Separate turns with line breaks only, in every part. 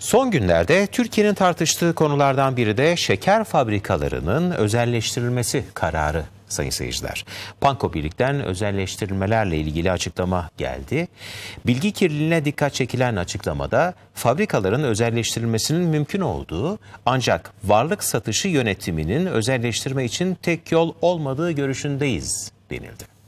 Son günlerde Türkiye'nin tartıştığı konulardan biri de şeker fabrikalarının özelleştirilmesi kararı sayın seyirciler. Panko Birlik'ten özelleştirilmelerle ilgili açıklama geldi. Bilgi kirliliğine dikkat çekilen açıklamada fabrikaların özelleştirilmesinin mümkün olduğu ancak varlık satışı yönetiminin özelleştirme için tek yol olmadığı görüşündeyiz denildi.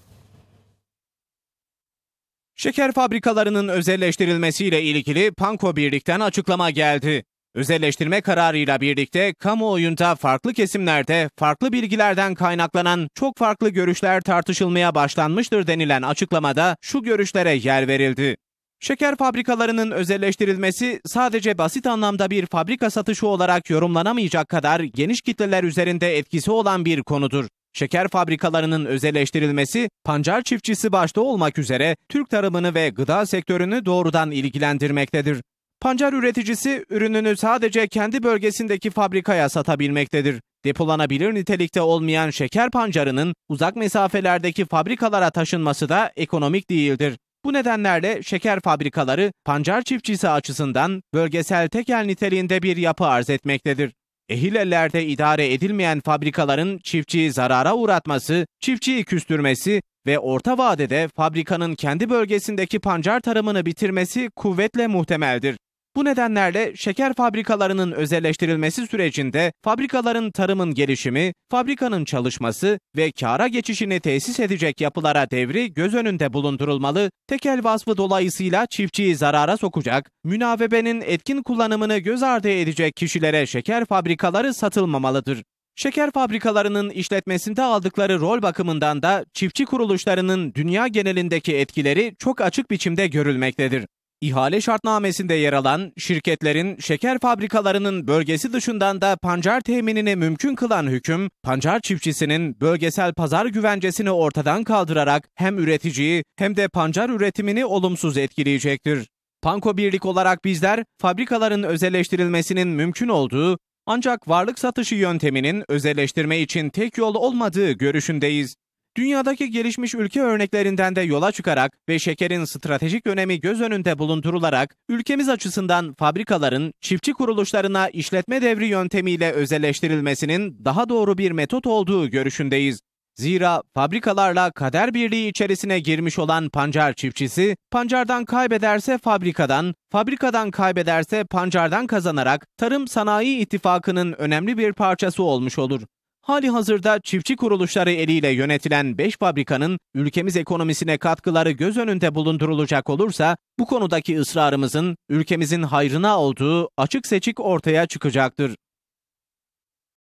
Şeker fabrikalarının özelleştirilmesiyle ilgili Panko Birlik'ten açıklama geldi. Özelleştirme kararıyla birlikte kamuoyunda farklı kesimlerde farklı bilgilerden kaynaklanan çok farklı görüşler tartışılmaya başlanmıştır denilen açıklamada şu görüşlere yer verildi. Şeker fabrikalarının özelleştirilmesi sadece basit anlamda bir fabrika satışı olarak yorumlanamayacak kadar geniş kitleler üzerinde etkisi olan bir konudur. Şeker fabrikalarının özelleştirilmesi, pancar çiftçisi başta olmak üzere Türk tarımını ve gıda sektörünü doğrudan ilgilendirmektedir. Pancar üreticisi ürününü sadece kendi bölgesindeki fabrikaya satabilmektedir. Depolanabilir nitelikte olmayan şeker pancarının uzak mesafelerdeki fabrikalara taşınması da ekonomik değildir. Bu nedenlerle şeker fabrikaları pancar çiftçisi açısından bölgesel tekel niteliğinde bir yapı arz etmektedir ehilelerde idare edilmeyen fabrikaların çiftçiyi zarara uğratması, çiftçiyi küstürmesi ve orta vadede fabrikanın kendi bölgesindeki pancar tarımını bitirmesi kuvvetle muhtemeldir. Bu nedenlerle şeker fabrikalarının özelleştirilmesi sürecinde fabrikaların tarımın gelişimi, fabrikanın çalışması ve kâra geçişini tesis edecek yapılara devri göz önünde bulundurulmalı, tekel vasfı dolayısıyla çiftçiyi zarara sokacak, münavebenin etkin kullanımını göz ardı edecek kişilere şeker fabrikaları satılmamalıdır. Şeker fabrikalarının işletmesinde aldıkları rol bakımından da çiftçi kuruluşlarının dünya genelindeki etkileri çok açık biçimde görülmektedir. İhale şartnamesinde yer alan şirketlerin şeker fabrikalarının bölgesi dışından da pancar teminini mümkün kılan hüküm, pancar çiftçisinin bölgesel pazar güvencesini ortadan kaldırarak hem üreticiyi hem de pancar üretimini olumsuz etkileyecektir. Panko Birlik olarak bizler fabrikaların özelleştirilmesinin mümkün olduğu ancak varlık satışı yönteminin özelleştirme için tek yol olmadığı görüşündeyiz. Dünyadaki gelişmiş ülke örneklerinden de yola çıkarak ve şekerin stratejik önemi göz önünde bulundurularak ülkemiz açısından fabrikaların çiftçi kuruluşlarına işletme devri yöntemiyle özelleştirilmesinin daha doğru bir metot olduğu görüşündeyiz. Zira fabrikalarla kader birliği içerisine girmiş olan pancar çiftçisi, pancardan kaybederse fabrikadan, fabrikadan kaybederse pancardan kazanarak tarım sanayi ittifakının önemli bir parçası olmuş olur. Hali hazırda çiftçi kuruluşları eliyle yönetilen 5 fabrikanın ülkemiz ekonomisine katkıları göz önünde bulundurulacak olursa bu konudaki ısrarımızın ülkemizin hayrına olduğu açık seçik ortaya çıkacaktır.